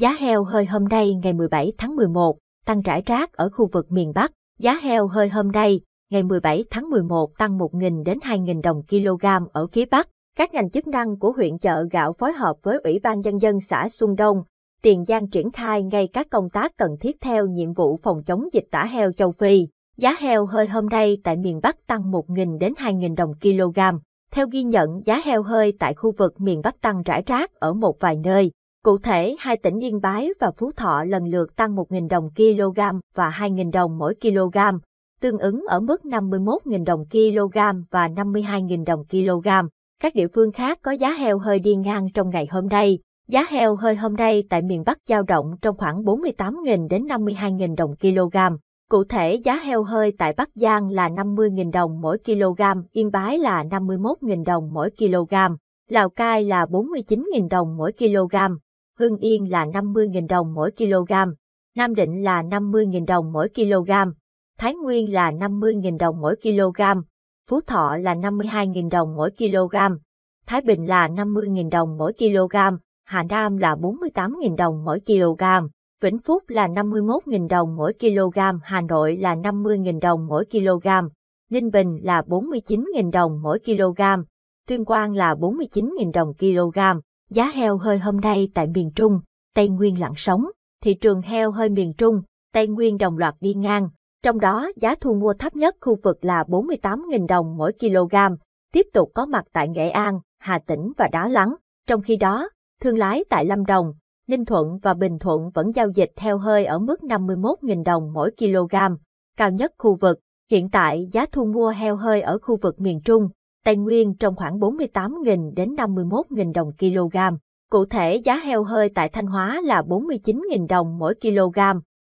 Giá heo hơi hôm nay ngày 17 tháng 11 tăng rải rác ở khu vực miền Bắc. Giá heo hơi hôm nay ngày 17 tháng 11 tăng 1.000 đến 2.000 đồng kg ở phía Bắc. Các ngành chức năng của huyện chợ gạo phối hợp với Ủy ban Nhân dân xã Xuân Đông, Tiền Giang triển khai ngay các công tác cần thiết theo nhiệm vụ phòng chống dịch tả heo châu Phi. Giá heo hơi hôm nay tại miền Bắc tăng 1.000 đến 2.000 đồng kg. Theo ghi nhận, giá heo hơi tại khu vực miền Bắc tăng rải rác ở một vài nơi. Cụ thể, hai tỉnh Yên Bái và Phú Thọ lần lượt tăng 1.000 đồng kg và 2.000 đồng mỗi kg, tương ứng ở mức 51.000 đồng kg và 52.000 đồng kg. Các địa phương khác có giá heo hơi đi ngang trong ngày hôm nay. Giá heo hơi hôm nay tại miền Bắc dao động trong khoảng 48.000 đến 52.000 đồng kg. Cụ thể giá heo hơi tại Bắc Giang là 50.000 đồng mỗi kg, Yên Bái là 51.000 đồng mỗi kg, Lào Cai là 49.000 đồng mỗi kg, Hưng Yên là 50.000 đồng mỗi kg, Nam Định là 50.000 đồng mỗi kg, Thái Nguyên là 50.000 đồng mỗi kg, Phú Thọ là 52.000 đồng mỗi kg, Thái Bình là 50.000 đồng mỗi kg, Hà Nam là 48.000 đồng mỗi kg, Vĩnh Phúc là 51.000 đồng mỗi kg, Hà Nội là 50.000 đồng mỗi kg, Ninh Bình là 49.000 đồng mỗi kg, Tuyên Quang là 49.000 đồng kg giá heo hơi hôm nay tại miền Trung, Tây Nguyên lặng sóng, thị trường heo hơi miền Trung, Tây Nguyên đồng loạt đi ngang, trong đó giá thu mua thấp nhất khu vực là 48.000 đồng mỗi kg, tiếp tục có mặt tại Nghệ An, Hà Tĩnh và Đá Lắng. Trong khi đó, thương lái tại Lâm Đồng, Ninh Thuận và Bình Thuận vẫn giao dịch heo hơi ở mức 51.000 đồng mỗi kg, cao nhất khu vực. Hiện tại giá thu mua heo hơi ở khu vực miền Trung, Tây Nguyên trong khoảng 48.000 đến 51.000 đồng kg. Cụ thể giá heo hơi tại Thanh Hóa là 49.000 đồng mỗi kg,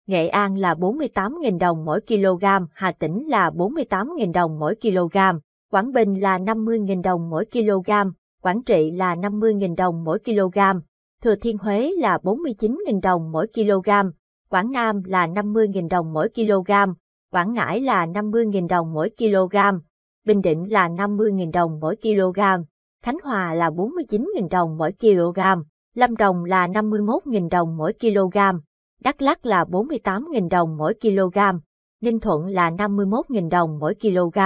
Nghệ An là 48.000 đồng mỗi kg, Hà Tĩnh là 48.000 đồng mỗi kg, Quảng Bình là 50.000 đồng mỗi kg, Quảng Trị là 50.000 đồng mỗi kg, Thừa Thiên Huế là 49.000 đồng mỗi kg, Quảng Nam là 50.000 đồng mỗi kg, Quảng Ngãi là 50.000 đồng mỗi kg, Bình Định là 50.000 đồng mỗi kg, Khánh Hòa là 49.000 đồng mỗi kg, Lâm Đồng là 51.000 đồng mỗi kg, Đắk Lắk là 48.000 đồng mỗi kg, Ninh Thuận là 51.000 đồng mỗi kg,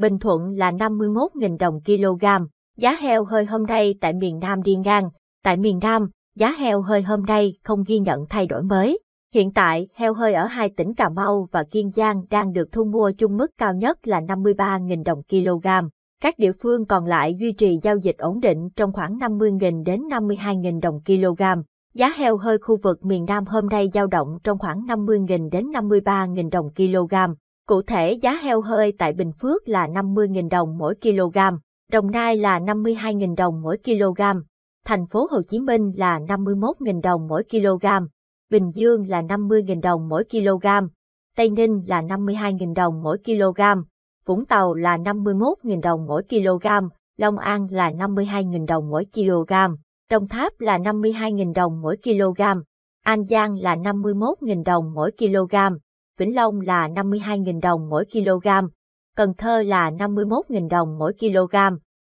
Bình Thuận là 51.000 đồng kg. Giá heo hơi hôm nay tại miền Nam đi ngang, tại miền Nam, giá heo hơi hôm nay không ghi nhận thay đổi mới. Hiện tại, heo hơi ở hai tỉnh Cà Mau và Kiên Giang đang được thu mua chung mức cao nhất là 53.000 đồng kg. Các địa phương còn lại duy trì giao dịch ổn định trong khoảng 50.000 đến 52.000 đồng kg. Giá heo hơi khu vực miền Nam hôm nay dao động trong khoảng 50.000 đến 53.000 đồng kg. Cụ thể giá heo hơi tại Bình Phước là 50.000 đồng mỗi kg, Đồng Nai là 52.000 đồng mỗi kg, thành phố Hồ Chí Minh là 51.000 đồng mỗi kg. Bình Dương là 50.000 đồng mỗi kg, Tây Ninh là 52.000 đồng mỗi kg, Vũng Tàu là 51.000 đồng mỗi kg, Long An là 52.000 đồng mỗi kg, Đồng Tháp là 52.000 đồng mỗi kg, An Giang là 51.000 đồng mỗi kg, Vĩnh Long là 52.000 đồng mỗi kg, Cần Thơ là 51.000 đồng mỗi kg,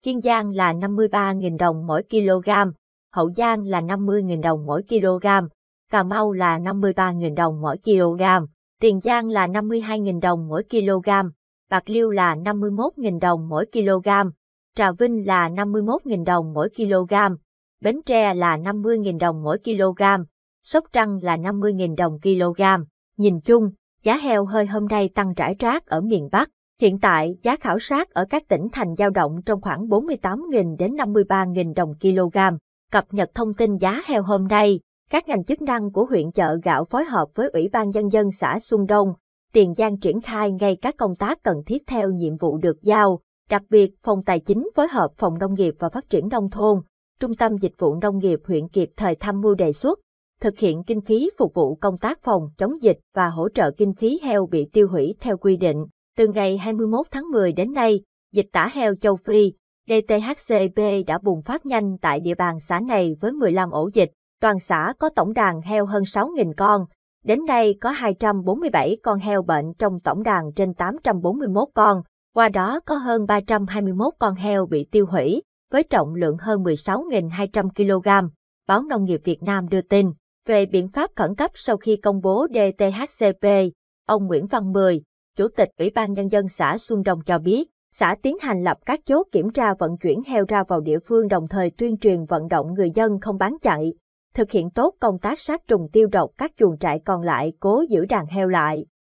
Kiên Giang là 53.000 đồng mỗi kg, Hậu Giang là 50.000 đồng mỗi kg, Cà Mau là 53.000 đồng mỗi kg, Tiền Giang là 52.000 đồng mỗi kg, Bạc Liêu là 51.000 đồng mỗi kg, Trà Vinh là 51.000 đồng mỗi kg, Bến Tre là 50.000 đồng mỗi kg, Sóc Trăng là 50.000 đồng kg. Nhìn chung, giá heo hơi hôm nay tăng rải rác ở miền Bắc. Hiện tại, giá khảo sát ở các tỉnh thành giao động trong khoảng 48.000 đến 53.000 đồng kg. Cập nhật thông tin giá heo hôm nay các ngành chức năng của huyện chợ gạo phối hợp với Ủy ban Nhân dân xã Xuân Đông, Tiền Giang triển khai ngay các công tác cần thiết theo nhiệm vụ được giao, đặc biệt Phòng Tài chính phối hợp Phòng Nông nghiệp và Phát triển Nông thôn, Trung tâm Dịch vụ Nông nghiệp huyện kịp thời tham mưu đề xuất, thực hiện kinh phí phục vụ công tác phòng chống dịch và hỗ trợ kinh phí heo bị tiêu hủy theo quy định. Từ ngày 21 tháng 10 đến nay, dịch tả heo châu Phi, DTHCB đã bùng phát nhanh tại địa bàn xã này với 15 ổ dịch, Toàn xã có tổng đàn heo hơn 6.000 con, đến nay có 247 con heo bệnh trong tổng đàn trên 841 con, qua đó có hơn 321 con heo bị tiêu hủy, với trọng lượng hơn 16.200 kg. Báo Nông nghiệp Việt Nam đưa tin về biện pháp khẩn cấp sau khi công bố DTHCP, ông Nguyễn Văn Mười, Chủ tịch Ủy ban Nhân dân xã Xuân Đồng cho biết, xã tiến hành lập các chốt kiểm tra vận chuyển heo ra vào địa phương đồng thời tuyên truyền vận động người dân không bán chạy, thực hiện tốt công tác sát trùng tiêu độc các chuồng trại còn lại cố giữ đàn heo lại.